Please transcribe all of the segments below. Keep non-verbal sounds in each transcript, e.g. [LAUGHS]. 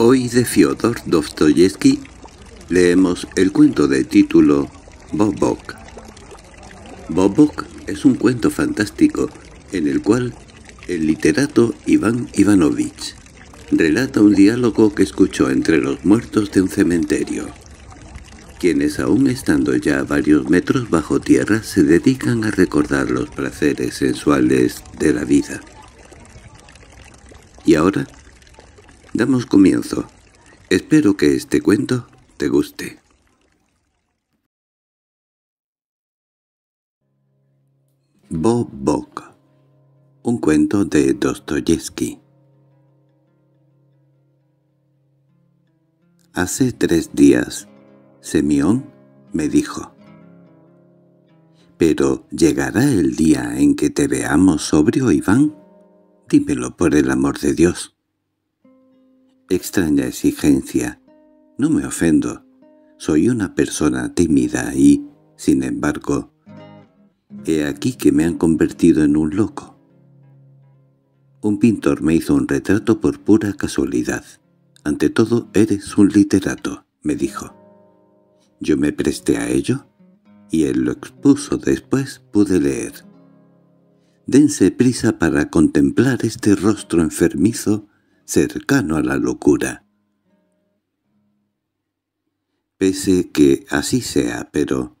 Hoy de Fyodor Dostoyevsky leemos el cuento de título Bobok. Bobok es un cuento fantástico en el cual el literato Iván Ivanovich relata un diálogo que escuchó entre los muertos de un cementerio, quienes aún estando ya varios metros bajo tierra se dedican a recordar los placeres sensuales de la vida. Y ahora Damos comienzo. Espero que este cuento te guste. Bob Un cuento de Dostoyevsky Hace tres días, Semión me dijo, «¿Pero llegará el día en que te veamos sobrio, Iván? Dímelo por el amor de Dios» extraña exigencia. No me ofendo. Soy una persona tímida y, sin embargo, he aquí que me han convertido en un loco. Un pintor me hizo un retrato por pura casualidad. «Ante todo, eres un literato», me dijo. Yo me presté a ello, y él lo expuso después pude leer. «Dense prisa para contemplar este rostro enfermizo cercano a la locura. Pese que así sea, pero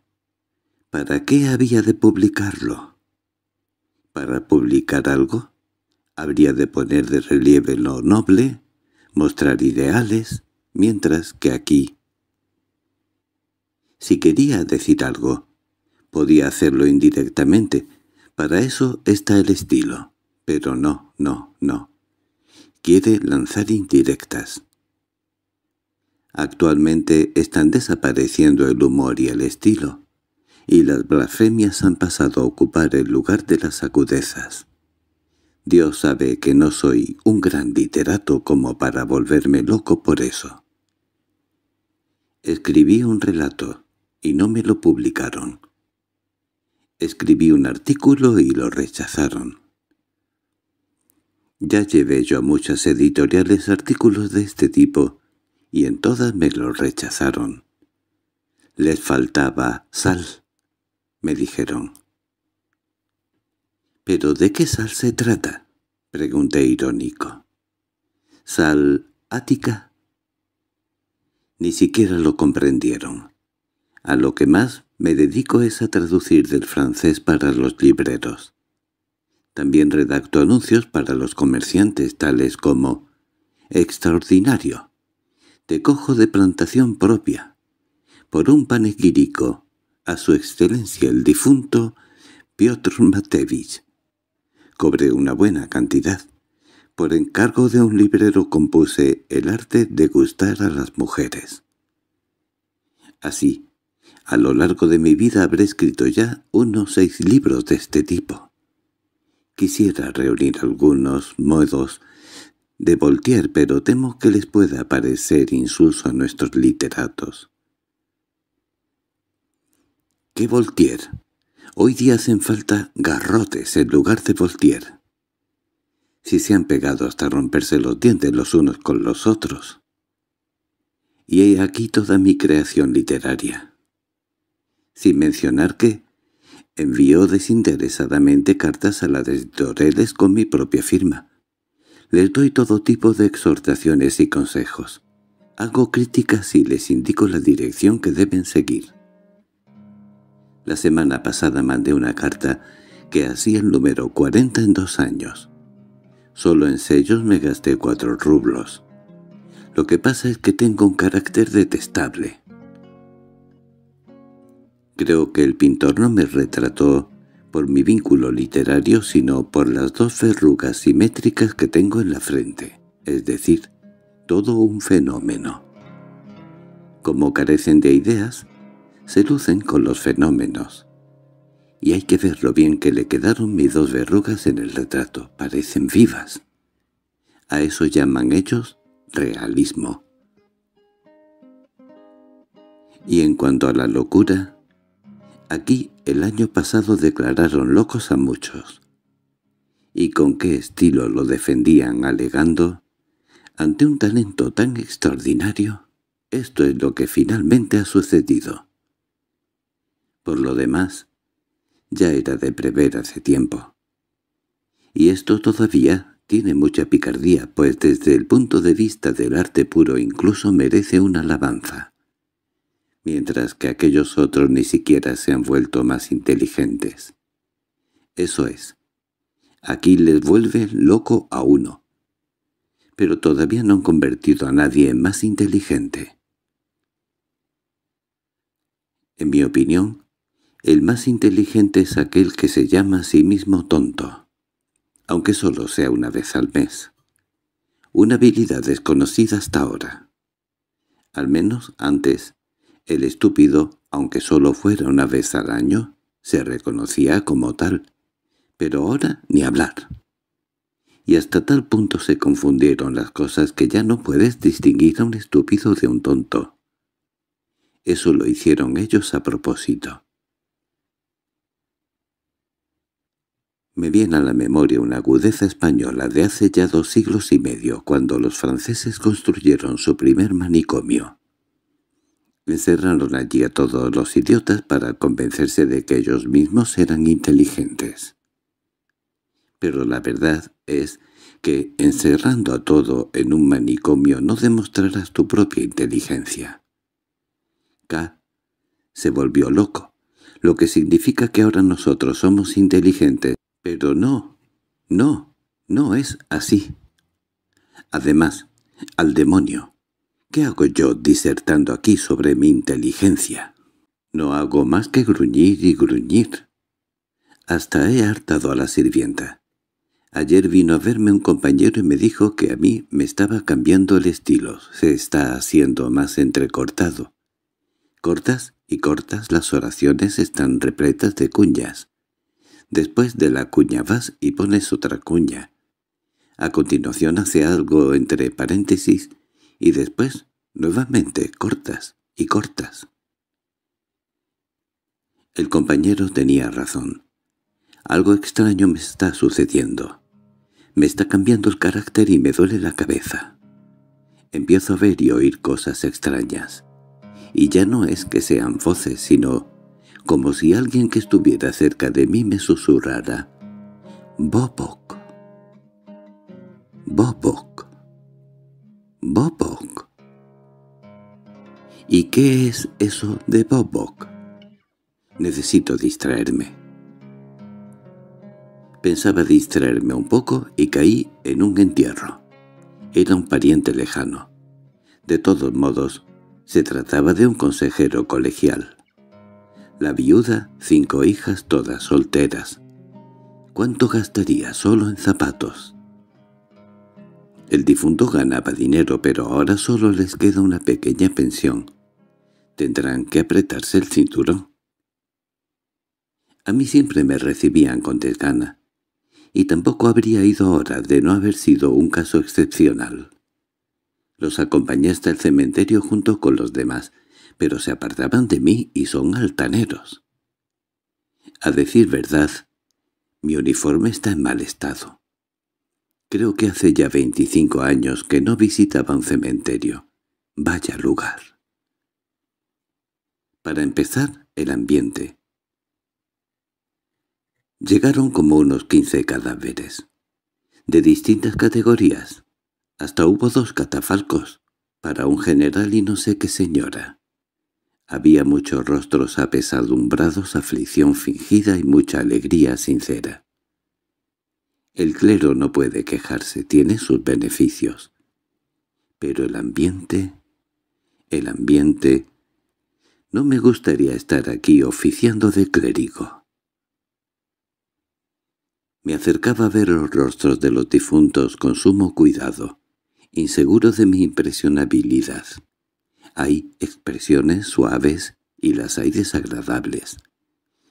¿para qué había de publicarlo? ¿Para publicar algo? ¿Habría de poner de relieve lo noble? ¿Mostrar ideales? Mientras que aquí... Si quería decir algo, podía hacerlo indirectamente. Para eso está el estilo. Pero no, no, no quiere lanzar indirectas. Actualmente están desapareciendo el humor y el estilo, y las blasfemias han pasado a ocupar el lugar de las agudezas. Dios sabe que no soy un gran literato como para volverme loco por eso. Escribí un relato, y no me lo publicaron. Escribí un artículo y lo rechazaron. Ya llevé yo a muchas editoriales artículos de este tipo, y en todas me los rechazaron. Les faltaba sal, me dijeron. —¿Pero de qué sal se trata? —pregunté irónico. —Sal ática. Ni siquiera lo comprendieron. A lo que más me dedico es a traducir del francés para los libreros. También redactó anuncios para los comerciantes tales como «Extraordinario», «Te cojo de plantación propia», «Por un panegírico», «A su excelencia el difunto», «Piotr Matevich». Cobré una buena cantidad. Por encargo de un librero compuse «El arte de gustar a las mujeres». Así, a lo largo de mi vida habré escrito ya unos seis libros de este tipo. Quisiera reunir algunos modos de Voltaire, pero temo que les pueda parecer insulso a nuestros literatos. ¿Qué Voltaire? Hoy día hacen falta garrotes en lugar de Voltaire. Si se han pegado hasta romperse los dientes los unos con los otros. Y he aquí toda mi creación literaria. Sin mencionar que Envió desinteresadamente cartas a la de Doreles con mi propia firma. Les doy todo tipo de exhortaciones y consejos. Hago críticas y les indico la dirección que deben seguir. La semana pasada mandé una carta que hacía el número 40 en dos años. Solo en sellos me gasté cuatro rublos. Lo que pasa es que tengo un carácter detestable. Creo que el pintor no me retrató por mi vínculo literario, sino por las dos verrugas simétricas que tengo en la frente, es decir, todo un fenómeno. Como carecen de ideas, se lucen con los fenómenos. Y hay que ver lo bien que le quedaron mis dos verrugas en el retrato, parecen vivas. A eso llaman ellos realismo. Y en cuanto a la locura, Aquí el año pasado declararon locos a muchos. ¿Y con qué estilo lo defendían alegando? Ante un talento tan extraordinario, esto es lo que finalmente ha sucedido. Por lo demás, ya era de prever hace tiempo. Y esto todavía tiene mucha picardía, pues desde el punto de vista del arte puro incluso merece una alabanza mientras que aquellos otros ni siquiera se han vuelto más inteligentes. Eso es. Aquí les vuelve loco a uno. Pero todavía no han convertido a nadie en más inteligente. En mi opinión, el más inteligente es aquel que se llama a sí mismo tonto, aunque solo sea una vez al mes. Una habilidad desconocida hasta ahora. Al menos antes el estúpido, aunque solo fuera una vez al año, se reconocía como tal, pero ahora ni hablar. Y hasta tal punto se confundieron las cosas que ya no puedes distinguir a un estúpido de un tonto. Eso lo hicieron ellos a propósito. Me viene a la memoria una agudeza española de hace ya dos siglos y medio, cuando los franceses construyeron su primer manicomio. Encerraron allí a todos los idiotas para convencerse de que ellos mismos eran inteligentes. Pero la verdad es que encerrando a todo en un manicomio no demostrarás tu propia inteligencia. K se volvió loco, lo que significa que ahora nosotros somos inteligentes, pero no, no, no es así. Además, al demonio. ¿Qué hago yo disertando aquí sobre mi inteligencia? No hago más que gruñir y gruñir. Hasta he hartado a la sirvienta. Ayer vino a verme un compañero y me dijo que a mí me estaba cambiando el estilo, se está haciendo más entrecortado. Cortas y cortas las oraciones están repletas de cuñas. Después de la cuña vas y pones otra cuña. A continuación hace algo entre paréntesis y después nuevamente cortas y cortas. El compañero tenía razón. Algo extraño me está sucediendo. Me está cambiando el carácter y me duele la cabeza. Empiezo a ver y oír cosas extrañas. Y ya no es que sean voces, sino como si alguien que estuviera cerca de mí me susurrara. «Bobok». «Bobok». —Bobok. —¿Y qué es eso de Bobok? Necesito distraerme. Pensaba distraerme un poco y caí en un entierro. Era un pariente lejano. De todos modos, se trataba de un consejero colegial. La viuda, cinco hijas todas solteras. ¿Cuánto gastaría solo en zapatos? El difunto ganaba dinero, pero ahora solo les queda una pequeña pensión. Tendrán que apretarse el cinturón. A mí siempre me recibían con desgana, y tampoco habría ido ahora de no haber sido un caso excepcional. Los acompañé hasta el cementerio junto con los demás, pero se apartaban de mí y son altaneros. A decir verdad, mi uniforme está en mal estado. Creo que hace ya veinticinco años que no visitaba un cementerio. Vaya lugar. Para empezar, el ambiente. Llegaron como unos quince cadáveres, de distintas categorías. Hasta hubo dos catafalcos, para un general y no sé qué señora. Había muchos rostros apesadumbrados, aflicción fingida y mucha alegría sincera. El clero no puede quejarse, tiene sus beneficios. Pero el ambiente... El ambiente... No me gustaría estar aquí oficiando de clérigo. Me acercaba a ver los rostros de los difuntos con sumo cuidado, inseguro de mi impresionabilidad. Hay expresiones suaves y las hay desagradables.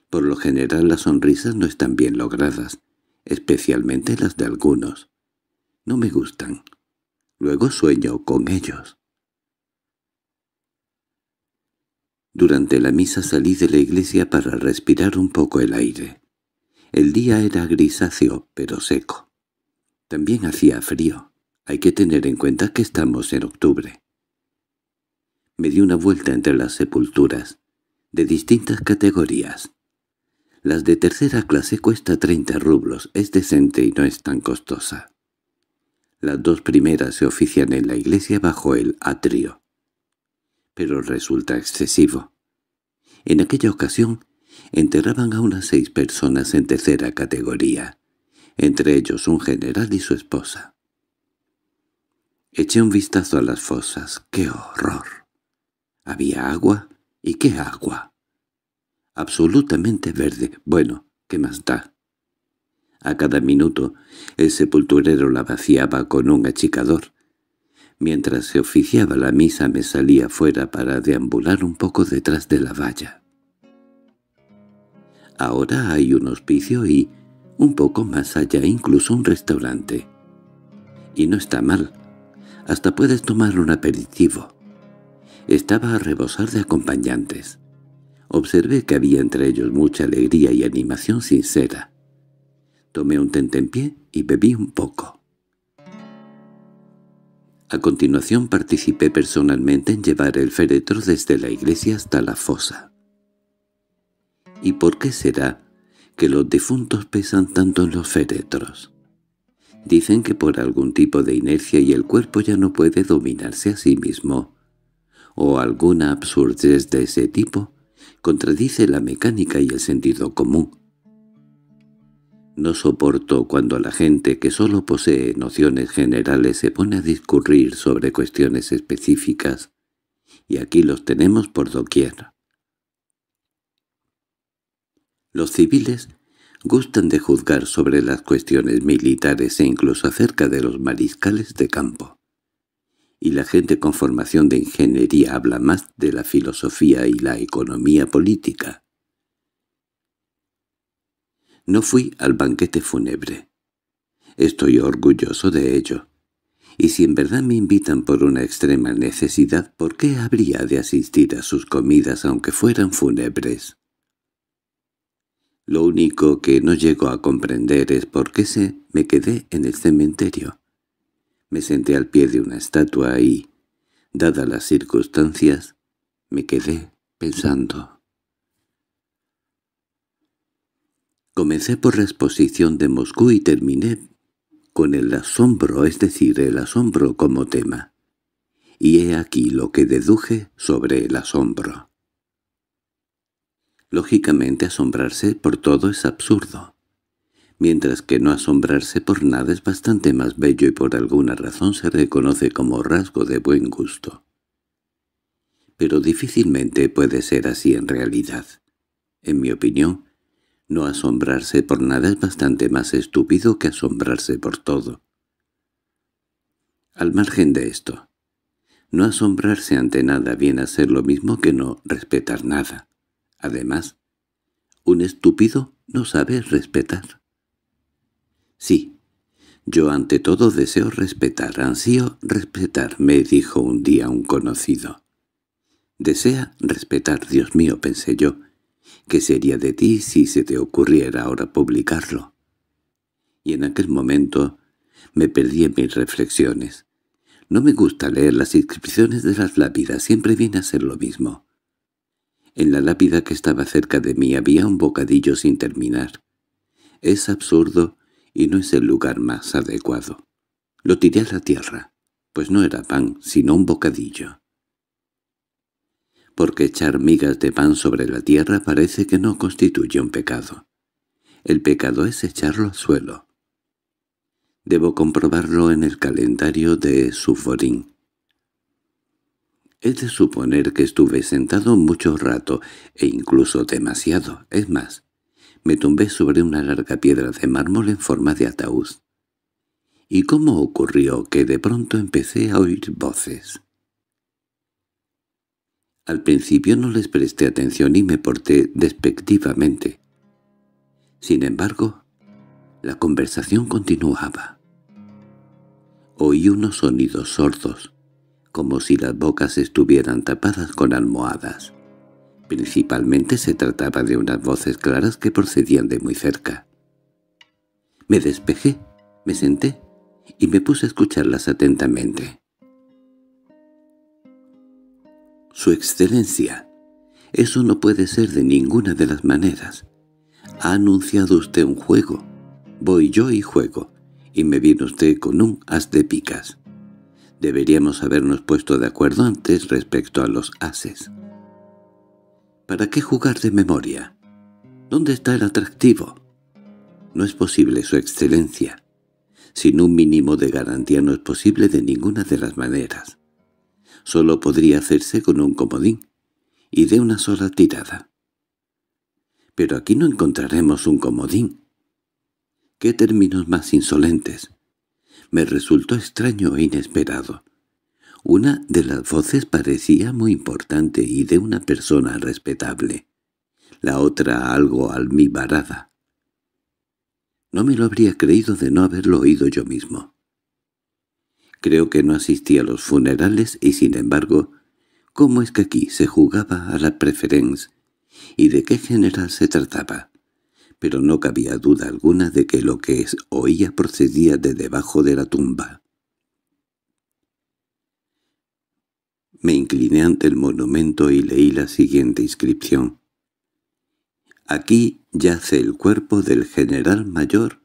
Por lo general las sonrisas no están bien logradas, especialmente las de algunos. No me gustan. Luego sueño con ellos. Durante la misa salí de la iglesia para respirar un poco el aire. El día era grisáceo, pero seco. También hacía frío. Hay que tener en cuenta que estamos en octubre. Me di una vuelta entre las sepulturas, de distintas categorías. Las de tercera clase cuesta 30 rublos, es decente y no es tan costosa. Las dos primeras se ofician en la iglesia bajo el atrio. Pero resulta excesivo. En aquella ocasión enterraban a unas seis personas en tercera categoría, entre ellos un general y su esposa. Eché un vistazo a las fosas. ¡Qué horror! Había agua y qué agua absolutamente verde. Bueno, ¿qué más da? A cada minuto el sepulturero la vaciaba con un achicador. Mientras se oficiaba la misa me salía fuera para deambular un poco detrás de la valla. Ahora hay un hospicio y, un poco más allá, incluso un restaurante. Y no está mal. Hasta puedes tomar un aperitivo. Estaba a rebosar de acompañantes. Observé que había entre ellos mucha alegría y animación sincera. Tomé un tentempié y bebí un poco. A continuación participé personalmente en llevar el féretro desde la iglesia hasta la fosa. ¿Y por qué será que los difuntos pesan tanto en los féretros? Dicen que por algún tipo de inercia y el cuerpo ya no puede dominarse a sí mismo, o alguna absurdez de ese tipo, contradice la mecánica y el sentido común. No soporto cuando la gente que solo posee nociones generales se pone a discurrir sobre cuestiones específicas, y aquí los tenemos por doquier. Los civiles gustan de juzgar sobre las cuestiones militares e incluso acerca de los mariscales de campo y la gente con formación de ingeniería habla más de la filosofía y la economía política. No fui al banquete fúnebre. Estoy orgulloso de ello. Y si en verdad me invitan por una extrema necesidad, ¿por qué habría de asistir a sus comidas aunque fueran fúnebres? Lo único que no llego a comprender es por qué se me quedé en el cementerio. Me senté al pie de una estatua y, dadas las circunstancias, me quedé pensando. Comencé por la exposición de Moscú y terminé con el asombro, es decir, el asombro como tema. Y he aquí lo que deduje sobre el asombro. Lógicamente asombrarse por todo es absurdo mientras que no asombrarse por nada es bastante más bello y por alguna razón se reconoce como rasgo de buen gusto. Pero difícilmente puede ser así en realidad. En mi opinión, no asombrarse por nada es bastante más estúpido que asombrarse por todo. Al margen de esto, no asombrarse ante nada viene a ser lo mismo que no respetar nada. Además, un estúpido no sabe respetar. Sí, yo ante todo deseo respetar, ansío respetar, me dijo un día un conocido. Desea respetar, Dios mío, pensé yo. ¿Qué sería de ti si se te ocurriera ahora publicarlo? Y en aquel momento me perdí en mis reflexiones. No me gusta leer las inscripciones de las lápidas, siempre viene a ser lo mismo. En la lápida que estaba cerca de mí había un bocadillo sin terminar. Es absurdo y no es el lugar más adecuado. Lo tiré a la tierra, pues no era pan, sino un bocadillo. Porque echar migas de pan sobre la tierra parece que no constituye un pecado. El pecado es echarlo al suelo. Debo comprobarlo en el calendario de Suforín. He de suponer que estuve sentado mucho rato, e incluso demasiado, es más, me tumbé sobre una larga piedra de mármol en forma de ataúd. ¿Y cómo ocurrió que de pronto empecé a oír voces? Al principio no les presté atención y me porté despectivamente. Sin embargo, la conversación continuaba. Oí unos sonidos sordos, como si las bocas estuvieran tapadas con almohadas. Principalmente se trataba de unas voces claras que procedían de muy cerca. Me despejé, me senté y me puse a escucharlas atentamente. Su excelencia, eso no puede ser de ninguna de las maneras. Ha anunciado usted un juego. Voy yo y juego, y me viene usted con un as de picas. Deberíamos habernos puesto de acuerdo antes respecto a los ases. ¿Para qué jugar de memoria? ¿Dónde está el atractivo? No es posible su excelencia. Sin un mínimo de garantía no es posible de ninguna de las maneras. Solo podría hacerse con un comodín, y de una sola tirada. Pero aquí no encontraremos un comodín. ¿Qué términos más insolentes? Me resultó extraño e inesperado. Una de las voces parecía muy importante y de una persona respetable, la otra algo almibarada. No me lo habría creído de no haberlo oído yo mismo. Creo que no asistí a los funerales y, sin embargo, ¿cómo es que aquí se jugaba a la preferencia y de qué general se trataba? Pero no cabía duda alguna de que lo que oía procedía de debajo de la tumba. Me incliné ante el monumento y leí la siguiente inscripción. Aquí yace el cuerpo del general mayor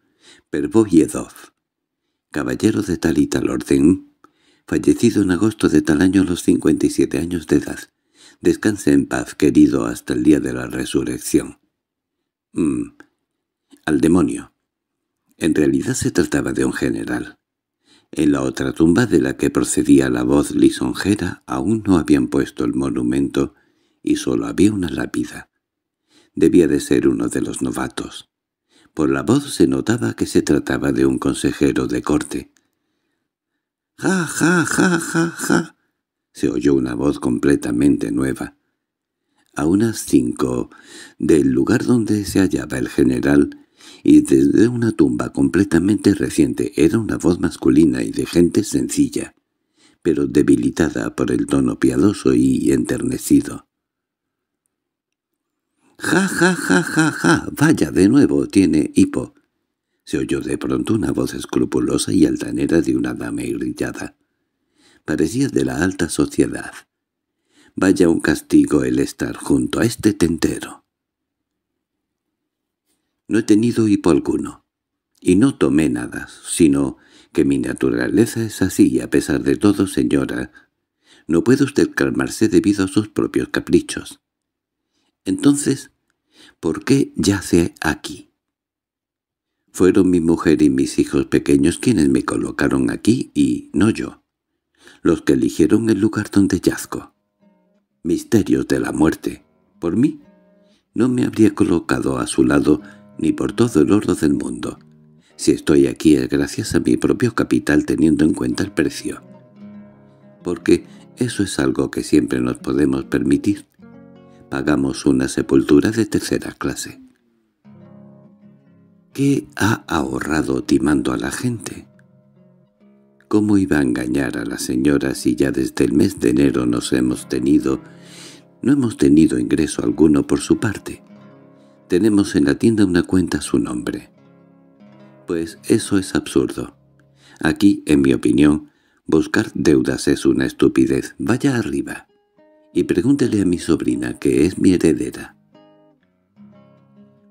Pervoyedov, caballero de tal y tal orden, fallecido en agosto de tal año a los 57 años de edad. Descanse en paz, querido, hasta el día de la resurrección. Mm, al demonio. En realidad se trataba de un general. En la otra tumba de la que procedía la voz lisonjera aún no habían puesto el monumento y solo había una lápida. Debía de ser uno de los novatos. Por la voz se notaba que se trataba de un consejero de corte. «¡Ja, ja, ja, ja, ja!» se oyó una voz completamente nueva. A unas cinco del lugar donde se hallaba el general y desde una tumba completamente reciente era una voz masculina y de gente sencilla, pero debilitada por el tono piadoso y enternecido. «¡Ja, ja, ja, ja, ja! ¡Vaya de nuevo! Tiene hipo!» Se oyó de pronto una voz escrupulosa y altanera de una dama irritada. Parecía de la alta sociedad. «Vaya un castigo el estar junto a este tentero». No he tenido hipo alguno, y no tomé nada, sino que mi naturaleza es así y a pesar de todo, señora, no puede usted calmarse debido a sus propios caprichos. Entonces, ¿por qué yace aquí? Fueron mi mujer y mis hijos pequeños quienes me colocaron aquí y no yo, los que eligieron el lugar donde yazco. Misterios de la muerte. Por mí, no me habría colocado a su lado ni por todo el oro del mundo. Si estoy aquí es gracias a mi propio capital teniendo en cuenta el precio. Porque eso es algo que siempre nos podemos permitir. Pagamos una sepultura de tercera clase. ¿Qué ha ahorrado timando a la gente? ¿Cómo iba a engañar a la señora si ya desde el mes de enero nos hemos tenido... No hemos tenido ingreso alguno por su parte. Tenemos en la tienda una cuenta a su nombre. Pues eso es absurdo. Aquí, en mi opinión, buscar deudas es una estupidez. Vaya arriba y pregúntele a mi sobrina, que es mi heredera.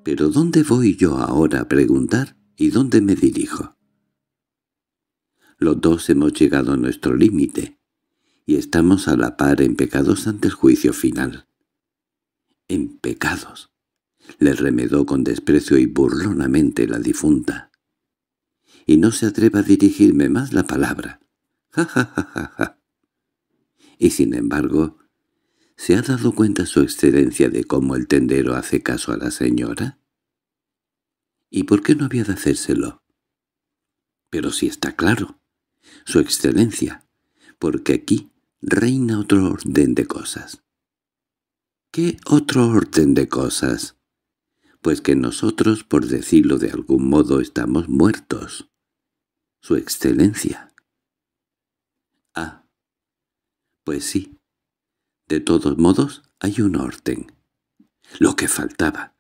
¿Pero dónde voy yo ahora a preguntar y dónde me dirijo? Los dos hemos llegado a nuestro límite, y estamos a la par en pecados ante el juicio final. En pecados. Le remedó con desprecio y burlonamente la difunta. —Y no se atreva a dirigirme más la palabra. Ja, ja, ja, ja, ja. Y sin embargo, ¿se ha dado cuenta su excelencia de cómo el tendero hace caso a la señora? —¿Y por qué no había de hacérselo? —Pero sí está claro. Su excelencia. Porque aquí reina otro orden de cosas. —¿Qué otro orden de cosas? pues que nosotros, por decirlo de algún modo, estamos muertos. Su excelencia. Ah, pues sí. De todos modos, hay un orden. Lo que faltaba.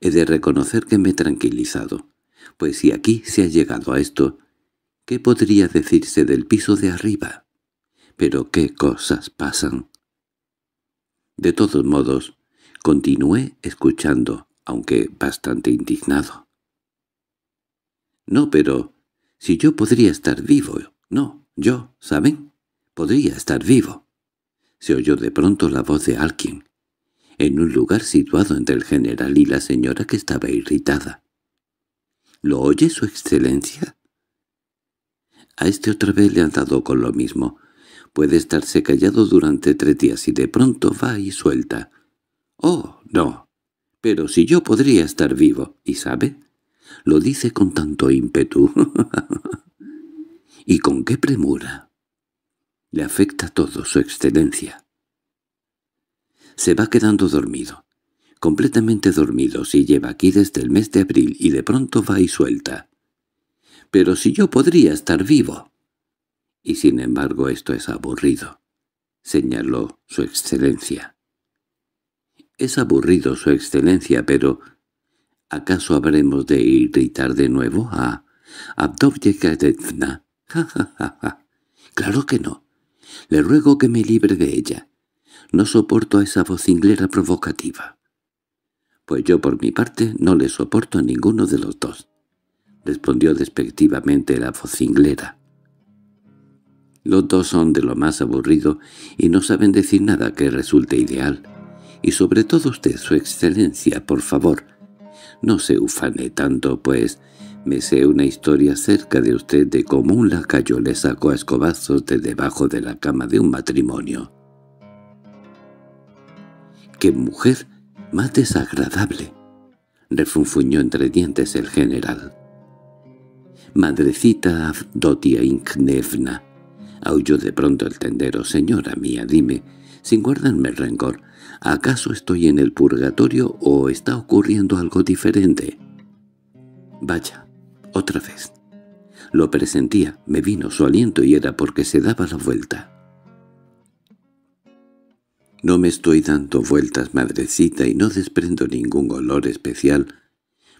He de reconocer que me he tranquilizado, pues si aquí se ha llegado a esto, ¿qué podría decirse del piso de arriba? Pero qué cosas pasan. De todos modos, continué escuchando, aunque bastante indignado. —No, pero si yo podría estar vivo, no, yo, ¿saben? Podría estar vivo. Se oyó de pronto la voz de alguien, en un lugar situado entre el general y la señora que estaba irritada. —¿Lo oye su excelencia? A este otra vez le han dado con lo mismo. Puede estarse callado durante tres días y de pronto va y suelta. —¡Oh, no! Pero si yo podría estar vivo, ¿y sabe? Lo dice con tanto ímpetu. [LAUGHS] ¿Y con qué premura? Le afecta todo su excelencia. Se va quedando dormido, completamente dormido si lleva aquí desde el mes de abril y de pronto va y suelta. Pero si yo podría estar vivo. Y sin embargo esto es aburrido, señaló su excelencia. Es aburrido su excelencia, pero ¿acaso habremos de irritar de nuevo a ah, Abdobyekarevna? [LAUGHS] Ja, Claro que no. Le ruego que me libre de ella. No soporto a esa vocinglera provocativa. Pues yo por mi parte no le soporto a ninguno de los dos, respondió despectivamente la vocinglera. Los dos son de lo más aburrido y no saben decir nada que resulte ideal y sobre todo usted, su excelencia, por favor. No se ufane tanto, pues me sé una historia cerca de usted de cómo un lacayo le sacó a escobazos de debajo de la cama de un matrimonio. —¡Qué mujer más desagradable! —refunfuñó entre dientes el general. —Madrecita Avdotia Inknevna, —aulló de pronto el tendero—señora mía, dime, sin guardarme el rencor, ¿Acaso estoy en el purgatorio o está ocurriendo algo diferente? Vaya, otra vez. Lo presentía, me vino su aliento y era porque se daba la vuelta. No me estoy dando vueltas, madrecita, y no desprendo ningún olor especial,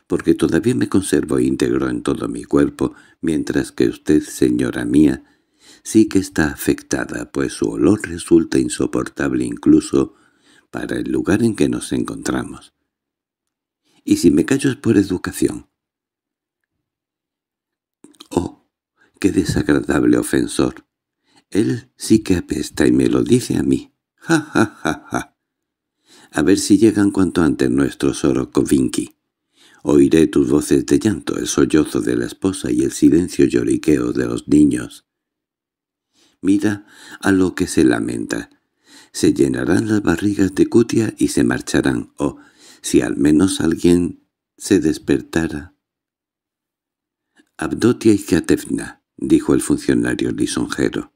porque todavía me conservo íntegro en todo mi cuerpo, mientras que usted, señora mía, sí que está afectada, pues su olor resulta insoportable incluso para el lugar en que nos encontramos. Y si me callo es por educación. —¡Oh, qué desagradable ofensor! Él sí que apesta y me lo dice a mí. ¡Ja, ja, ja, ja! A ver si llegan cuanto antes nuestros Orokovinki. Oiré tus voces de llanto, el sollozo de la esposa y el silencio lloriqueo de los niños. Mira a lo que se lamenta se llenarán las barrigas de cutia y se marcharán, o si al menos alguien se despertara. Abdotia y Katevna, dijo el funcionario lisonjero.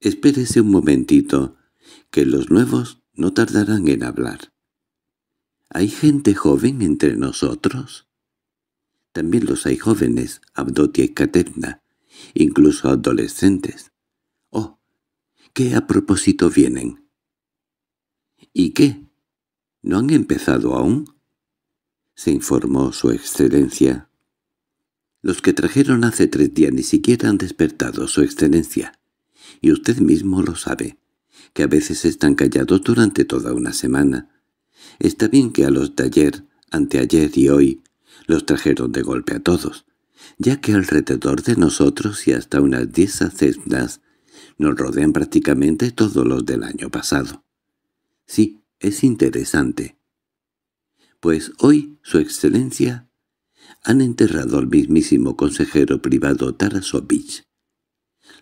Espérese un momentito, que los nuevos no tardarán en hablar. ¿Hay gente joven entre nosotros? También los hay jóvenes, Abdotia y Katevna, incluso adolescentes. ¿Qué a propósito vienen. —¿Y qué? ¿No han empezado aún? —se informó su excelencia. —Los que trajeron hace tres días ni siquiera han despertado, su excelencia. Y usted mismo lo sabe, que a veces están callados durante toda una semana. Está bien que a los de ayer, anteayer y hoy, los trajeron de golpe a todos, ya que alrededor de nosotros y hasta unas diez acenas nos rodean prácticamente todos los del año pasado. Sí, es interesante. Pues hoy, su excelencia, han enterrado al mismísimo consejero privado Tarasovich.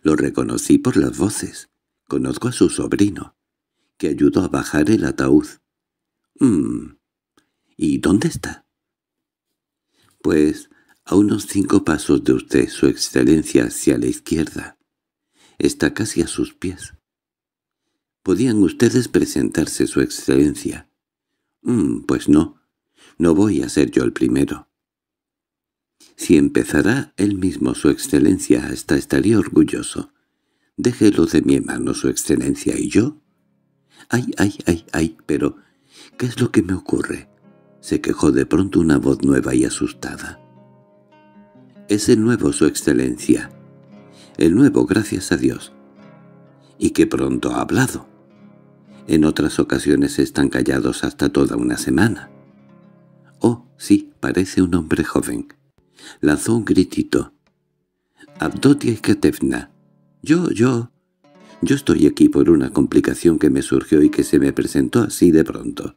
Lo reconocí por las voces. Conozco a su sobrino, que ayudó a bajar el ataúd. Mm. ¿Y dónde está? Pues a unos cinco pasos de usted, su excelencia, hacia la izquierda está casi a sus pies. ¿Podían ustedes presentarse, Su Excelencia? Mm, pues no, no voy a ser yo el primero. Si empezará él mismo, Su Excelencia, hasta estaría orgulloso. Déjelo de mi mano, Su Excelencia, y yo. Ay, ay, ay, ay, pero ¿qué es lo que me ocurre? Se quejó de pronto una voz nueva y asustada. Es el nuevo, Su Excelencia, el nuevo gracias a Dios. Y que pronto ha hablado. En otras ocasiones están callados hasta toda una semana. Oh, sí, parece un hombre joven. Lanzó un gritito. Abdotia y Katevna. Yo, yo. Yo estoy aquí por una complicación que me surgió y que se me presentó así de pronto.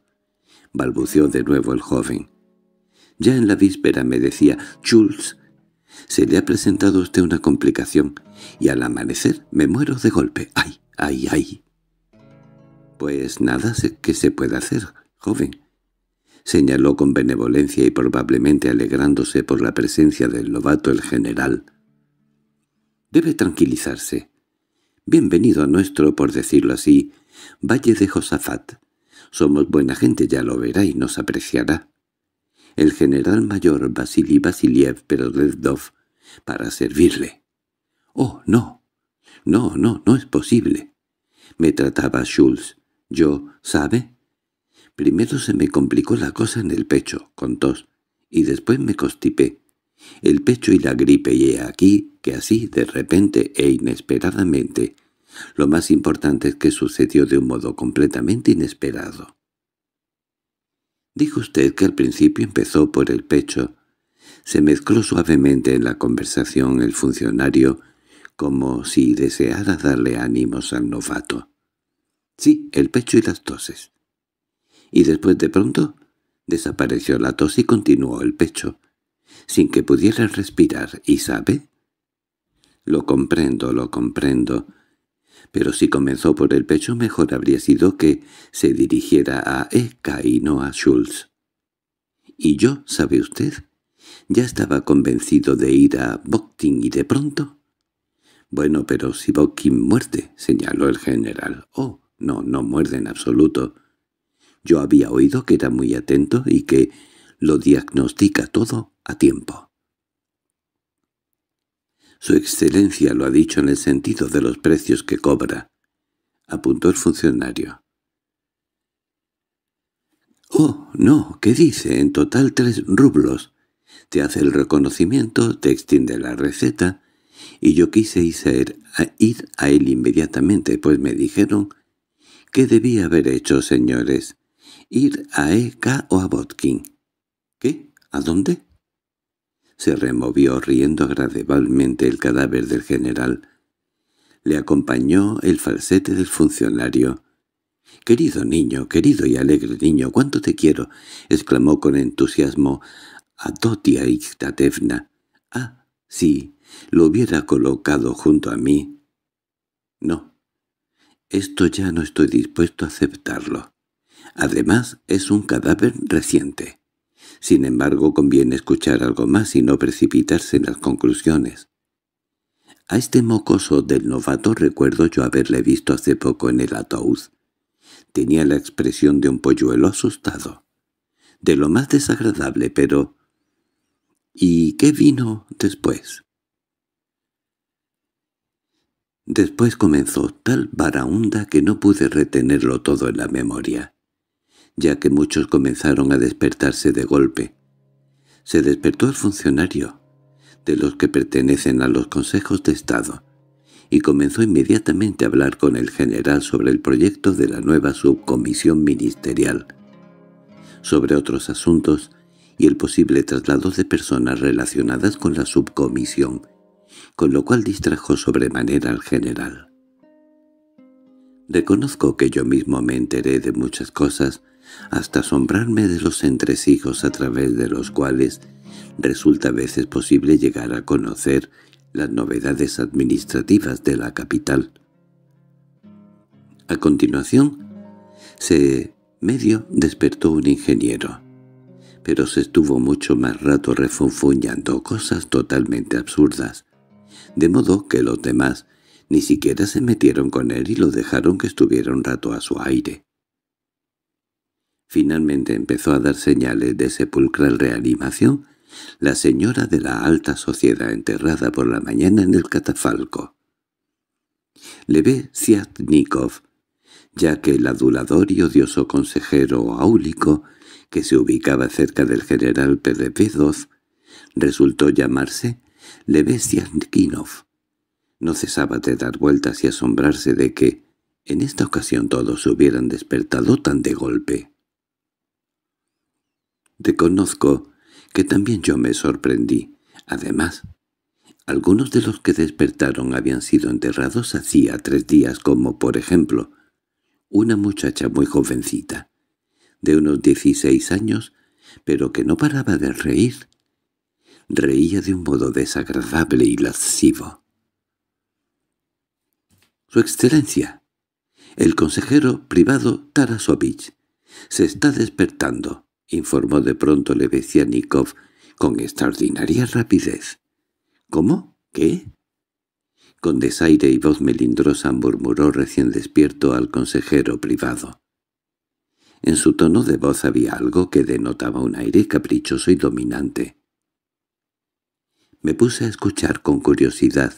Balbuceó de nuevo el joven. Ya en la víspera me decía, Chulz. Se le ha presentado a usted una complicación, y al amanecer me muero de golpe. ¡Ay, ay, ay! Pues nada que se pueda hacer, joven. Señaló con benevolencia y probablemente alegrándose por la presencia del novato el general. Debe tranquilizarse. Bienvenido a nuestro, por decirlo así, Valle de Josafat. Somos buena gente, ya lo verá y nos apreciará el general mayor Vasily Vasiliev Reddov, para servirle. —¡Oh, no! No, no, no es posible. Me trataba Schultz. Yo, ¿sabe? Primero se me complicó la cosa en el pecho, con tos, y después me constipé. El pecho y la gripe y he aquí que así, de repente e inesperadamente. Lo más importante es que sucedió de un modo completamente inesperado. Dijo usted que al principio empezó por el pecho. Se mezcló suavemente en la conversación el funcionario, como si deseara darle ánimos al novato. Sí, el pecho y las toses. Y después de pronto desapareció la tos y continuó el pecho, sin que pudiera respirar, ¿y sabe? Lo comprendo, lo comprendo pero si comenzó por el pecho mejor habría sido que se dirigiera a Eka y no a Schultz. Y yo, ¿sabe usted? Ya estaba convencido de ir a Bokting y de pronto... Bueno, pero si Boktin muerde, señaló el general. Oh, no, no muerde en absoluto. Yo había oído que era muy atento y que lo diagnostica todo a tiempo. Su excelencia lo ha dicho en el sentido de los precios que cobra, apuntó el funcionario. —¡Oh, no! ¿Qué dice? En total tres rublos. Te hace el reconocimiento, te extiende la receta, y yo quise ir a él inmediatamente, pues me dijeron ¿Qué debía haber hecho, señores? ¿Ir a E.K. o a Botkin? —¿Qué? ¿A dónde? Se removió riendo agradablemente el cadáver del general. Le acompañó el falsete del funcionario. «Querido niño, querido y alegre niño, cuánto te quiero», exclamó con entusiasmo a Totia Iktatevna. «Ah, sí, lo hubiera colocado junto a mí». «No, esto ya no estoy dispuesto a aceptarlo. Además, es un cadáver reciente». Sin embargo, conviene escuchar algo más y no precipitarse en las conclusiones. A este mocoso del novato recuerdo yo haberle visto hace poco en el ataúd. Tenía la expresión de un polluelo asustado. De lo más desagradable, pero... ¿Y qué vino después? Después comenzó tal varaunda que no pude retenerlo todo en la memoria ya que muchos comenzaron a despertarse de golpe. Se despertó el funcionario, de los que pertenecen a los consejos de Estado, y comenzó inmediatamente a hablar con el general sobre el proyecto de la nueva subcomisión ministerial, sobre otros asuntos y el posible traslado de personas relacionadas con la subcomisión, con lo cual distrajo sobremanera al general. Reconozco que yo mismo me enteré de muchas cosas hasta asombrarme de los entresijos a través de los cuales resulta a veces posible llegar a conocer las novedades administrativas de la capital. A continuación, se medio despertó un ingeniero, pero se estuvo mucho más rato refunfuñando cosas totalmente absurdas, de modo que los demás ni siquiera se metieron con él y lo dejaron que estuviera un rato a su aire. Finalmente empezó a dar señales de sepulcral reanimación la señora de la alta sociedad enterrada por la mañana en el catafalco. Levé Siatnikov, ya que el adulador y odioso consejero áulico, que se ubicaba cerca del general Perevedov, resultó llamarse Levé No cesaba de dar vueltas y asombrarse de que, en esta ocasión todos hubieran despertado tan de golpe conozco, que también yo me sorprendí. Además, algunos de los que despertaron habían sido enterrados hacía tres días, como por ejemplo, una muchacha muy jovencita, de unos 16 años, pero que no paraba de reír. Reía de un modo desagradable y lascivo. «Su excelencia, el consejero privado Tarasovich, se está despertando. —informó de pronto Nikov con extraordinaria rapidez. —¿Cómo? ¿Qué? Con desaire y voz melindrosa murmuró recién despierto al consejero privado. En su tono de voz había algo que denotaba un aire caprichoso y dominante. Me puse a escuchar con curiosidad,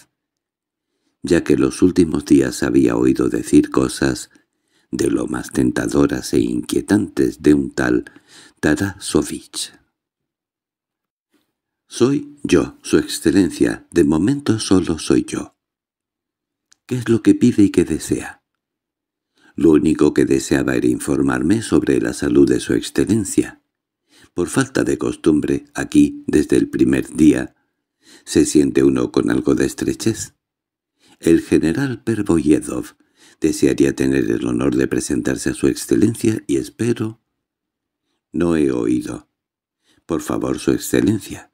ya que los últimos días había oído decir cosas de lo más tentadoras e inquietantes de un tal Tarasovich. Soy yo, su excelencia, de momento solo soy yo. ¿Qué es lo que pide y que desea? Lo único que deseaba era informarme sobre la salud de su excelencia. Por falta de costumbre, aquí, desde el primer día, se siente uno con algo de estrechez. El general Pervoyedov desearía tener el honor de presentarse a su excelencia y espero no he oído. Por favor, su excelencia.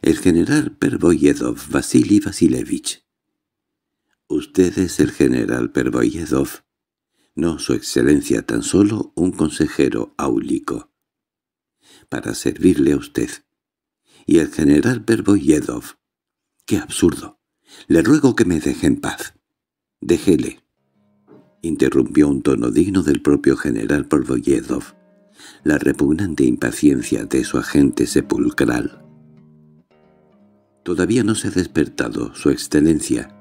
El general Pervoyedov Vasily Vasilevich. Usted es el general Pervoyedov. No, su excelencia, tan solo un consejero áulico. Para servirle a usted. Y el general Pervoyedov. ¡Qué absurdo! Le ruego que me deje en paz. Déjele. Interrumpió un tono digno del propio general Pervoyedov la repugnante impaciencia de su agente sepulcral. Todavía no se ha despertado, Su Excelencia.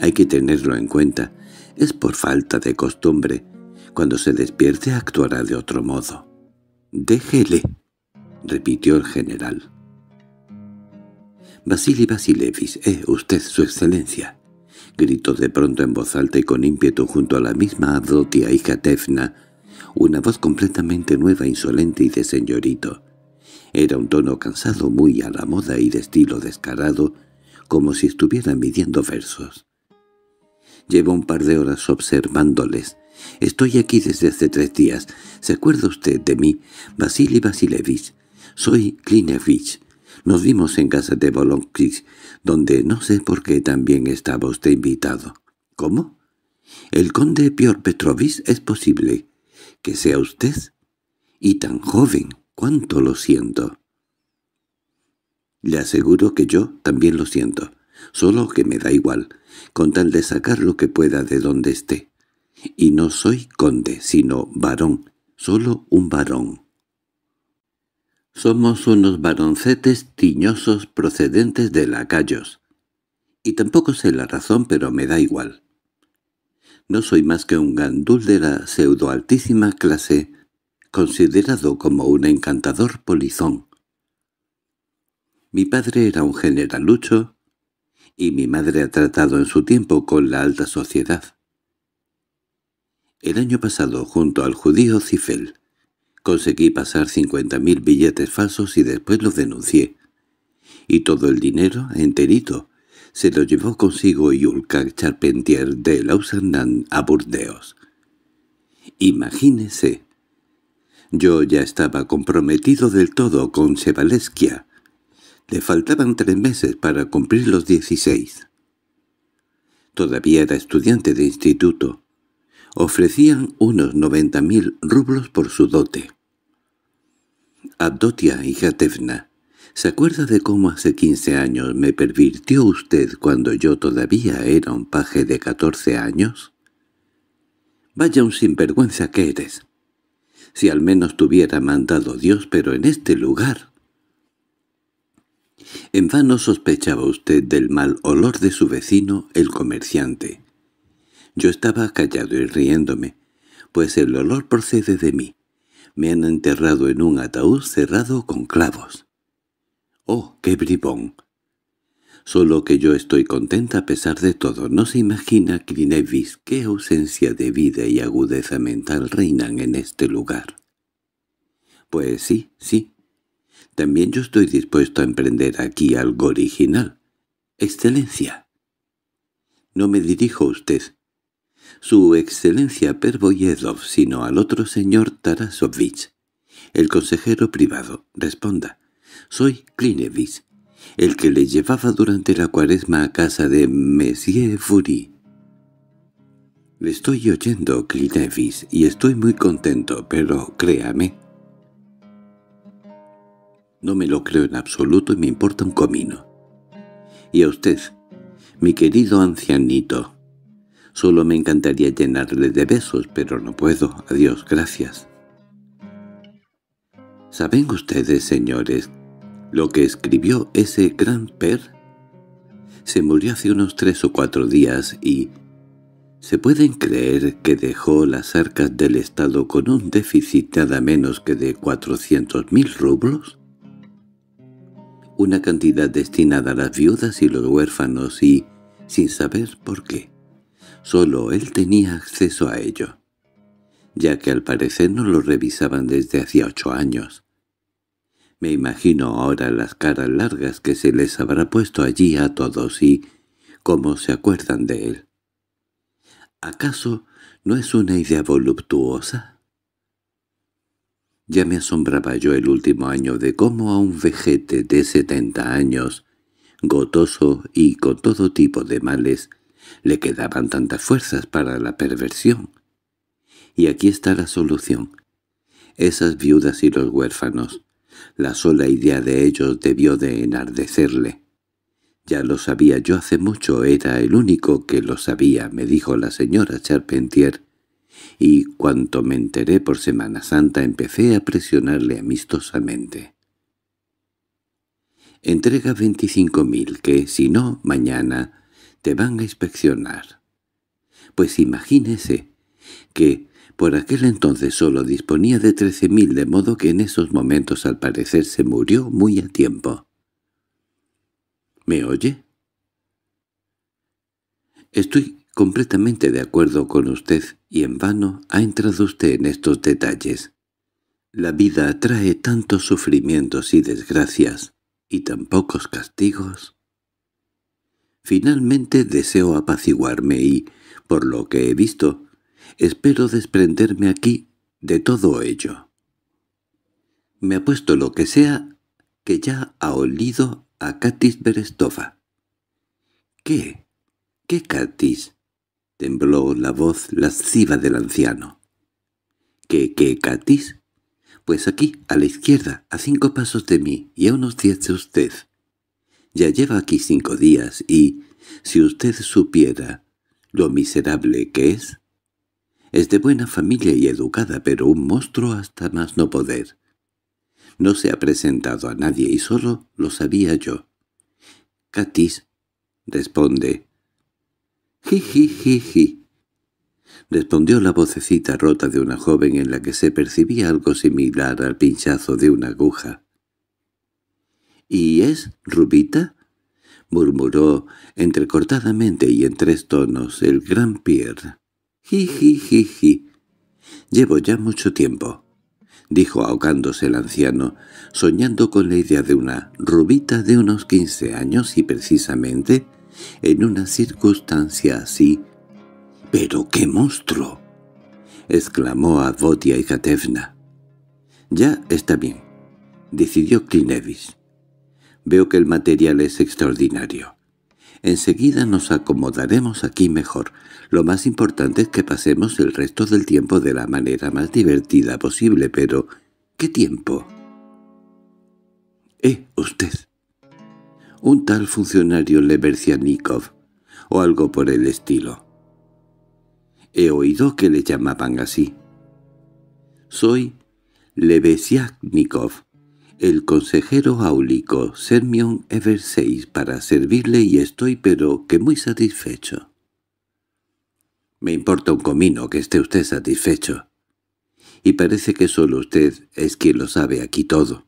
Hay que tenerlo en cuenta. Es por falta de costumbre. Cuando se despierte actuará de otro modo. —¡Déjele! —repitió el general. —Vasily Basilevis, eh, usted, Su Excelencia! —gritó de pronto en voz alta y con ímpetu junto a la misma adotia hija Tefna una voz completamente nueva, insolente y de señorito. Era un tono cansado muy a la moda y de estilo descarado, como si estuviera midiendo versos. Llevo un par de horas observándoles. Estoy aquí desde hace tres días. ¿Se acuerda usted de mí? Vasily Vasilevich. Soy Klinevich. Nos vimos en casa de Bolonkis, donde no sé por qué también estaba usted invitado. ¿Cómo? ¿El conde Pior Petrovich es posible? que sea usted. Y tan joven, cuánto lo siento. Le aseguro que yo también lo siento, solo que me da igual, con tal de sacar lo que pueda de donde esté. Y no soy conde, sino varón, solo un varón. Somos unos varoncetes tiñosos procedentes de lacayos. Y tampoco sé la razón, pero me da igual. No soy más que un gandul de la pseudoaltísima clase, considerado como un encantador polizón. Mi padre era un general generalucho, y mi madre ha tratado en su tiempo con la alta sociedad. El año pasado, junto al judío Cifel, conseguí pasar cincuenta mil billetes falsos y después los denuncié. Y todo el dinero, enterito, se lo llevó consigo Yulka Charpentier de Lausanne a Burdeos. Imagínese. Yo ya estaba comprometido del todo con Chevalesquia. Le faltaban tres meses para cumplir los dieciséis. Todavía era estudiante de instituto. Ofrecían unos noventa mil rublos por su dote. Abdotia y Jatevna ¿Se acuerda de cómo hace quince años me pervirtió usted cuando yo todavía era un paje de catorce años? Vaya un sinvergüenza que eres. Si al menos tuviera mandado Dios, pero en este lugar... En vano sospechaba usted del mal olor de su vecino, el comerciante. Yo estaba callado y riéndome, pues el olor procede de mí. Me han enterrado en un ataúd cerrado con clavos. ¡Oh, qué bribón! Solo que yo estoy contenta a pesar de todo. No se imagina, Klinevis, qué ausencia de vida y agudeza mental reinan en este lugar. Pues sí, sí. También yo estoy dispuesto a emprender aquí algo original. Excelencia. No me dirijo a usted, su excelencia Pervoyedov, sino al otro señor Tarasovich, el consejero privado. Responda. Soy Clinevis, el que le llevaba durante la cuaresma a casa de Monsieur Fury. Le estoy oyendo, Clinevis, y estoy muy contento, pero créame. No me lo creo en absoluto y me importa un comino. Y a usted, mi querido ancianito, solo me encantaría llenarle de besos, pero no puedo. Adiós, gracias. ¿Saben ustedes, señores, lo que escribió ese gran per. Se murió hace unos tres o cuatro días y... ¿Se pueden creer que dejó las arcas del Estado con un déficit nada menos que de mil rublos? Una cantidad destinada a las viudas y los huérfanos y, sin saber por qué, solo él tenía acceso a ello, ya que al parecer no lo revisaban desde hacía ocho años. Me imagino ahora las caras largas que se les habrá puesto allí a todos y cómo se acuerdan de él. ¿Acaso no es una idea voluptuosa? Ya me asombraba yo el último año de cómo a un vejete de setenta años, gotoso y con todo tipo de males, le quedaban tantas fuerzas para la perversión. Y aquí está la solución. Esas viudas y los huérfanos, la sola idea de ellos debió de enardecerle. —Ya lo sabía yo hace mucho, era el único que lo sabía —me dijo la señora Charpentier— y cuanto me enteré por Semana Santa empecé a presionarle amistosamente. —Entrega veinticinco mil, que, si no, mañana te van a inspeccionar. —Pues imagínese que por aquel entonces solo disponía de trece mil, de modo que en esos momentos al parecer se murió muy a tiempo. ¿Me oye? Estoy completamente de acuerdo con usted y en vano ha entrado usted en estos detalles. La vida atrae tantos sufrimientos y desgracias, y tan pocos castigos. Finalmente deseo apaciguarme y, por lo que he visto, Espero desprenderme aquí de todo ello. Me apuesto lo que sea que ya ha olido a Katis Berestova. —¿Qué? ¿Qué Katis? —tembló la voz lasciva del anciano. —¿Qué, qué, Katis? —Pues aquí, a la izquierda, a cinco pasos de mí y a unos diez de usted. Ya lleva aquí cinco días y, si usted supiera lo miserable que es, es de buena familia y educada, pero un monstruo hasta más no poder. No se ha presentado a nadie y solo lo sabía yo. Catis responde. —¡Jijijiji! respondió la vocecita rota de una joven en la que se percibía algo similar al pinchazo de una aguja. —¿Y es rubita? murmuró entrecortadamente y en tres tonos el gran Pierre. —Jijijiji. Llevo ya mucho tiempo —dijo ahogándose el anciano, soñando con la idea de una rubita de unos quince años y precisamente en una circunstancia así. —¡Pero qué monstruo! —exclamó Avodia y Katevna. —Ya está bien —decidió Klinevis. —Veo que el material es extraordinario. Enseguida nos acomodaremos aquí mejor. Lo más importante es que pasemos el resto del tiempo de la manera más divertida posible, pero ¿qué tiempo? —Eh, usted. Un tal funcionario Levesianikov, o algo por el estilo. He oído que le llamaban así. Soy Lebesiaknikov, el consejero áulico Sermion Everseis para servirle y estoy pero que muy satisfecho. Me importa un comino que esté usted satisfecho. Y parece que solo usted es quien lo sabe aquí todo.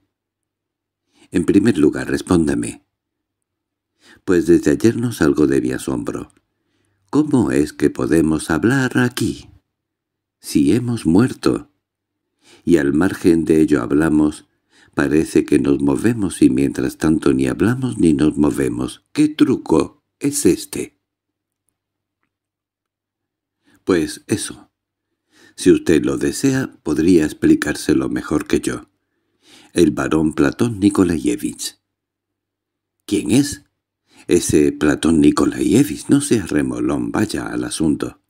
En primer lugar, respóndame. Pues desde ayer no salgo de mi asombro. ¿Cómo es que podemos hablar aquí? Si hemos muerto. Y al margen de ello hablamos Parece que nos movemos y mientras tanto ni hablamos ni nos movemos. ¿Qué truco es este? Pues eso. Si usted lo desea, podría explicárselo mejor que yo. El varón Platón Nikolayevich. ¿Quién es? Ese Platón Nikolayevich no sea remolón, vaya al asunto.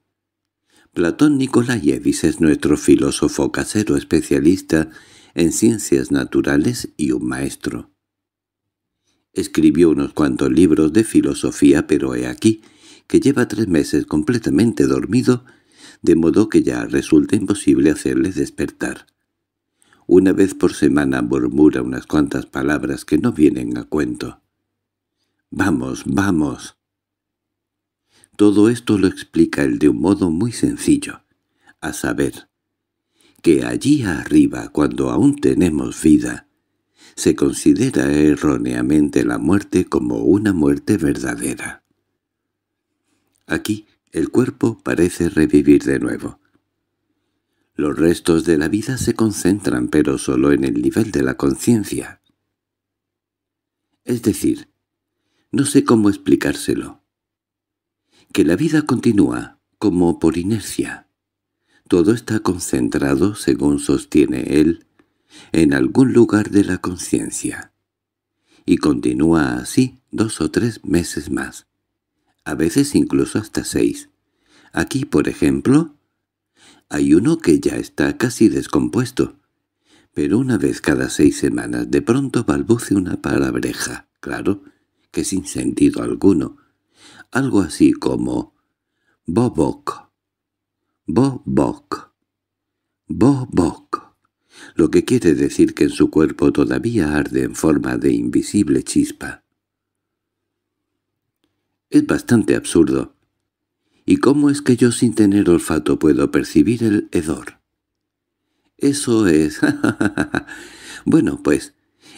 Platón Nikolayevich es nuestro filósofo casero especialista en ciencias naturales y un maestro. Escribió unos cuantos libros de filosofía, pero he aquí que lleva tres meses completamente dormido, de modo que ya resulta imposible hacerle despertar. Una vez por semana murmura unas cuantas palabras que no vienen a cuento. «¡Vamos, vamos!» Todo esto lo explica él de un modo muy sencillo, a saber, que allí arriba, cuando aún tenemos vida, se considera erróneamente la muerte como una muerte verdadera. Aquí el cuerpo parece revivir de nuevo. Los restos de la vida se concentran pero solo en el nivel de la conciencia. Es decir, no sé cómo explicárselo. Que la vida continúa, como por inercia. Todo está concentrado, según sostiene él, en algún lugar de la conciencia. Y continúa así dos o tres meses más, a veces incluso hasta seis. Aquí, por ejemplo, hay uno que ya está casi descompuesto, pero una vez cada seis semanas de pronto balbuce una palabreja, claro, que sin sentido alguno, algo así como «boboc», bo bok bo Lo que quiere decir que en su cuerpo todavía arde en forma de invisible chispa. Es bastante absurdo. ¿Y cómo es que yo sin tener olfato puedo percibir el hedor? Eso es... [LAUGHS] bueno, pues,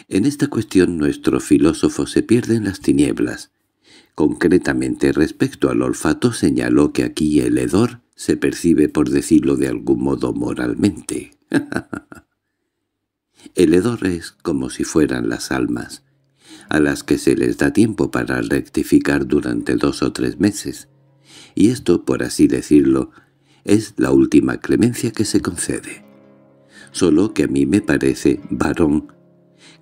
en esta cuestión nuestro filósofo se pierde en las tinieblas. Concretamente respecto al olfato señaló que aquí el hedor se percibe, por decirlo de algún modo, moralmente. [LAUGHS] El hedor es como si fueran las almas, a las que se les da tiempo para rectificar durante dos o tres meses, y esto, por así decirlo, es la última clemencia que se concede. Solo que a mí me parece, varón,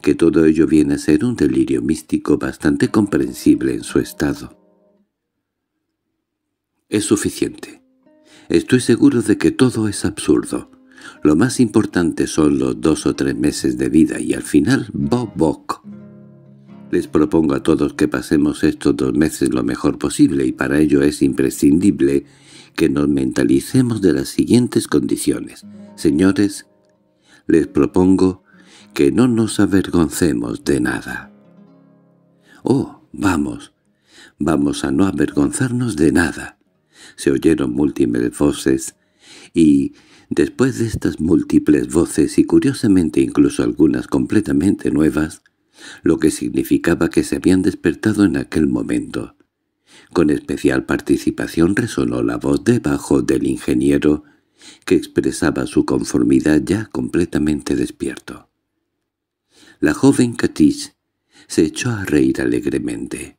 que todo ello viene a ser un delirio místico bastante comprensible en su estado. Es suficiente. Estoy seguro de que todo es absurdo. Lo más importante son los dos o tres meses de vida y al final bo-boc. Les propongo a todos que pasemos estos dos meses lo mejor posible y para ello es imprescindible que nos mentalicemos de las siguientes condiciones. Señores, les propongo que no nos avergoncemos de nada. Oh, vamos, vamos a no avergonzarnos de nada se oyeron múltiples voces, y después de estas múltiples voces y curiosamente incluso algunas completamente nuevas, lo que significaba que se habían despertado en aquel momento. Con especial participación resonó la voz debajo del ingeniero, que expresaba su conformidad ya completamente despierto. La joven Catiche se echó a reír alegremente.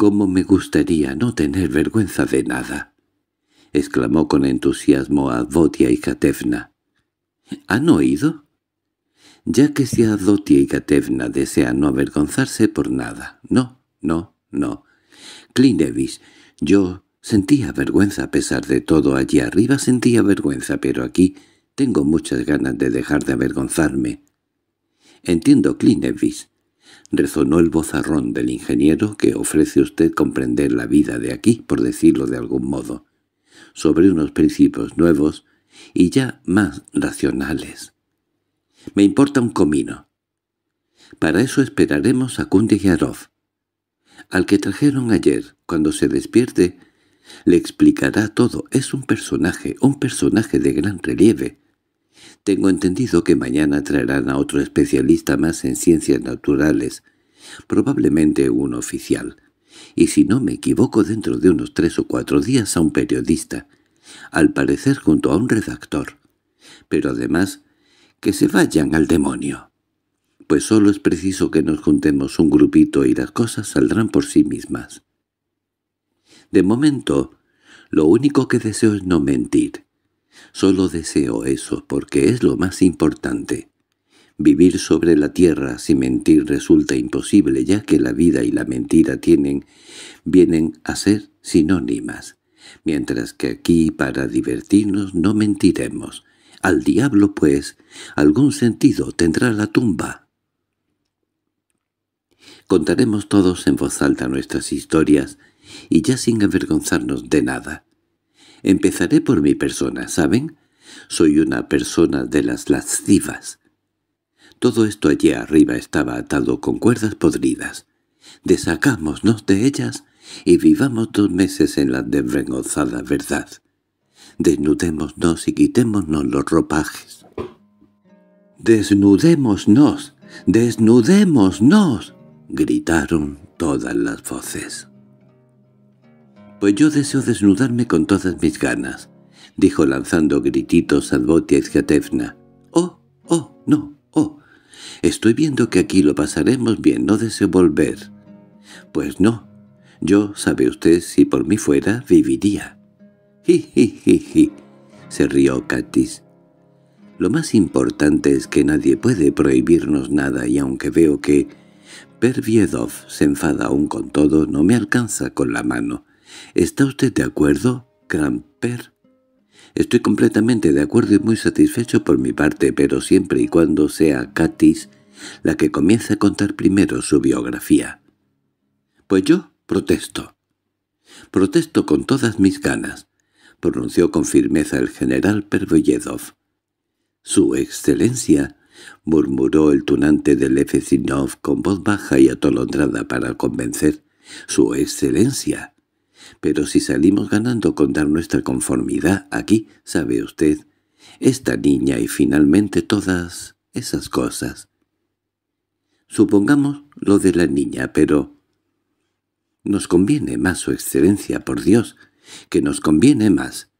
—¡Cómo me gustaría no tener vergüenza de nada! —exclamó con entusiasmo dotia y Katevna. —¿Han oído? Ya que si Adotia y katevna desean no avergonzarse por nada. No, no, no. Klinevis, yo sentía vergüenza a pesar de todo. Allí arriba sentía vergüenza, pero aquí tengo muchas ganas de dejar de avergonzarme. —Entiendo, Klinevis resonó el vozarrón del ingeniero que ofrece usted comprender la vida de aquí, por decirlo de algún modo, sobre unos principios nuevos y ya más racionales. Me importa un comino. Para eso esperaremos a Yarov. Al que trajeron ayer, cuando se despierte, le explicará todo. Es un personaje, un personaje de gran relieve. Tengo entendido que mañana traerán a otro especialista más en ciencias naturales, probablemente un oficial, y si no me equivoco dentro de unos tres o cuatro días a un periodista, al parecer junto a un redactor. Pero además, que se vayan al demonio. Pues solo es preciso que nos juntemos un grupito y las cosas saldrán por sí mismas. De momento, lo único que deseo es no mentir, Solo deseo eso porque es lo más importante. Vivir sobre la tierra sin mentir resulta imposible ya que la vida y la mentira tienen, vienen a ser sinónimas, mientras que aquí para divertirnos no mentiremos. Al diablo, pues, algún sentido tendrá la tumba. Contaremos todos en voz alta nuestras historias, y ya sin avergonzarnos de nada. Empezaré por mi persona, ¿saben? Soy una persona de las lascivas. Todo esto allí arriba estaba atado con cuerdas podridas. Desacámonos de ellas y vivamos dos meses en la desvengozada verdad. Desnudémonos y quitémonos los ropajes. —¡Desnudémonos! ¡Desnudémonos! —gritaron todas las voces. Pues yo deseo desnudarme con todas mis ganas, dijo lanzando grititos a a Izgatevna. —¡Oh, oh, no, oh! Estoy viendo que aquí lo pasaremos bien, no deseo volver. —Pues no. Yo, sabe usted, si por mí fuera, viviría. —¡Ji, ji, se rió Katis. Lo más importante es que nadie puede prohibirnos nada y aunque veo que Perviedov se enfada aún con todo, no me alcanza con la mano. —¿Está usted de acuerdo, Per? —Estoy completamente de acuerdo y muy satisfecho por mi parte, pero siempre y cuando sea Katis la que comience a contar primero su biografía. —Pues yo protesto. —Protesto con todas mis ganas —pronunció con firmeza el general Pervoyedov. —Su excelencia —murmuró el tunante de Lefezinov con voz baja y atolondrada para convencer—, su excelencia. Pero si salimos ganando con dar nuestra conformidad aquí, sabe usted, esta niña y finalmente todas esas cosas. Supongamos lo de la niña, pero... Nos conviene más su excelencia, por Dios, que nos conviene más,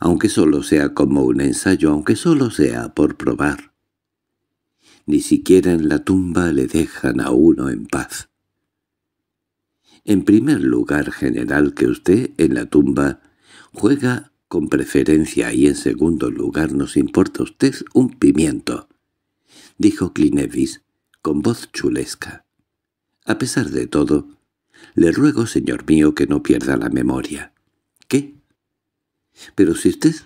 aunque solo sea como un ensayo, aunque solo sea por probar. Ni siquiera en la tumba le dejan a uno en paz. En primer lugar, general, que usted en la tumba juega con preferencia y en segundo lugar nos importa usted un pimiento, dijo Clinevis con voz chulesca. A pesar de todo, le ruego, señor mío, que no pierda la memoria. ¿Qué? Pero si usted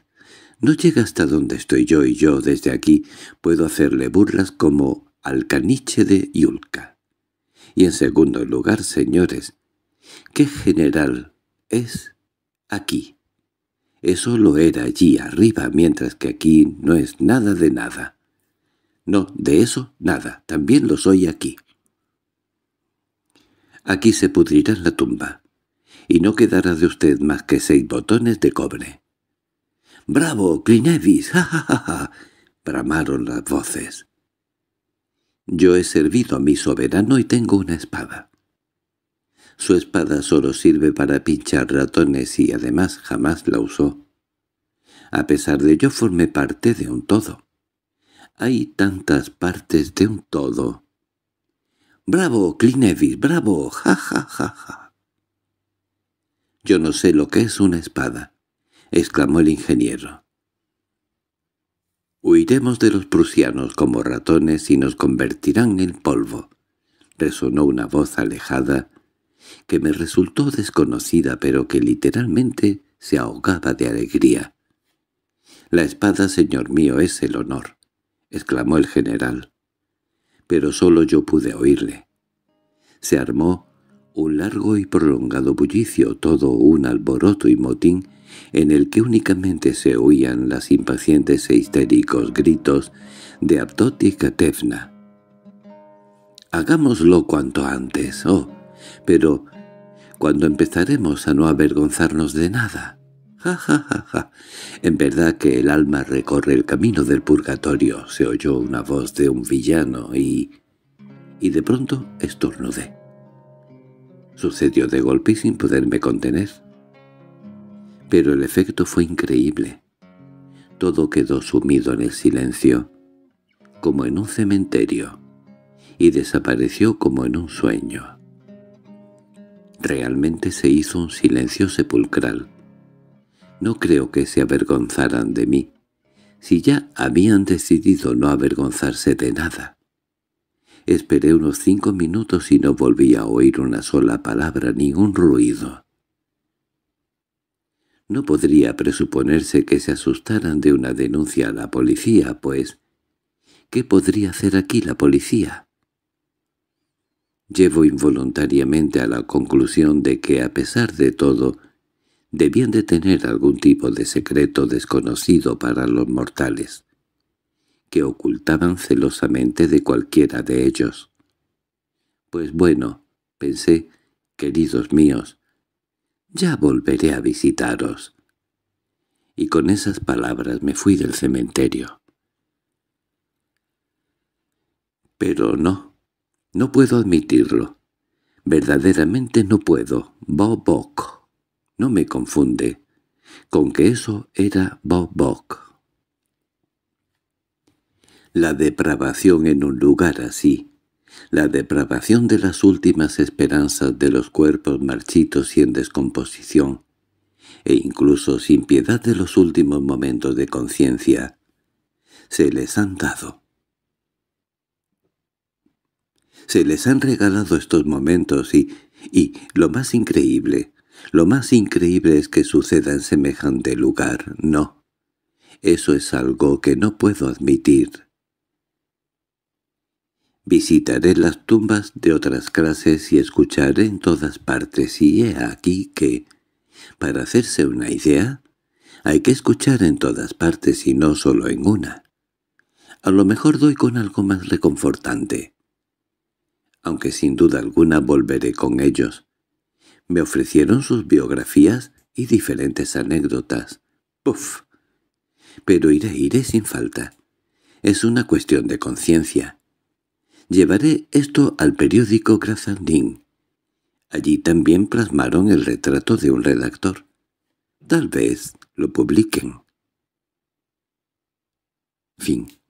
no llega hasta donde estoy yo y yo desde aquí puedo hacerle burlas como al caniche de Yulka. Y en segundo lugar, señores, ¡Qué general! Es aquí. Eso lo era allí arriba, mientras que aquí no es nada de nada. No, de eso nada, también lo soy aquí. Aquí se pudrirá la tumba, y no quedará de usted más que seis botones de cobre. —¡Bravo, Clinevis! [LAUGHS] ¡Ja, ja, ja, ja! —bramaron las voces. —Yo he servido a mi soberano y tengo una espada. Su espada solo sirve para pinchar ratones y además jamás la usó. A pesar de ello formé parte de un todo. Hay tantas partes de un todo. ¡Bravo, Klinevis, ¡Bravo! ¡Ja, ja, ja, ja! Yo no sé lo que es una espada, exclamó el ingeniero. «Huiremos de los prusianos como ratones y nos convertirán en polvo», resonó una voz alejada que me resultó desconocida pero que literalmente se ahogaba de alegría. «La espada, señor mío, es el honor», exclamó el general. Pero solo yo pude oírle. Se armó un largo y prolongado bullicio, todo un alboroto y motín, en el que únicamente se oían las impacientes e histéricos gritos de Abdot y «Hagámoslo cuanto antes, oh, pero cuando empezaremos a no avergonzarnos de nada. Ja, ja, ja, ja. En verdad que el alma recorre el camino del purgatorio, se oyó una voz de un villano y... y de pronto estornudé. Sucedió de golpe sin poderme contener. Pero el efecto fue increíble. Todo quedó sumido en el silencio, como en un cementerio, y desapareció como en un sueño. Realmente se hizo un silencio sepulcral. No creo que se avergonzaran de mí, si ya habían decidido no avergonzarse de nada. Esperé unos cinco minutos y no volví a oír una sola palabra ni un ruido. No podría presuponerse que se asustaran de una denuncia a la policía, pues, ¿qué podría hacer aquí la policía? Llevo involuntariamente a la conclusión de que, a pesar de todo, debían de tener algún tipo de secreto desconocido para los mortales, que ocultaban celosamente de cualquiera de ellos. Pues bueno, pensé, queridos míos, ya volveré a visitaros. Y con esas palabras me fui del cementerio. Pero no, no puedo admitirlo. Verdaderamente no puedo. Bobok, No me confunde. Con que eso era Bobok. La depravación en un lugar así. La depravación de las últimas esperanzas de los cuerpos marchitos y en descomposición, e incluso sin piedad de los últimos momentos de conciencia, se les han dado. Se les han regalado estos momentos y, y, lo más increíble, lo más increíble es que suceda en semejante lugar, no. Eso es algo que no puedo admitir. Visitaré las tumbas de otras clases y escucharé en todas partes, y he aquí que, para hacerse una idea, hay que escuchar en todas partes y no solo en una. A lo mejor doy con algo más reconfortante aunque sin duda alguna volveré con ellos. Me ofrecieron sus biografías y diferentes anécdotas. ¡Puf! Pero iré, iré sin falta. Es una cuestión de conciencia. Llevaré esto al periódico Grazandín. Allí también plasmaron el retrato de un redactor. Tal vez lo publiquen. Fin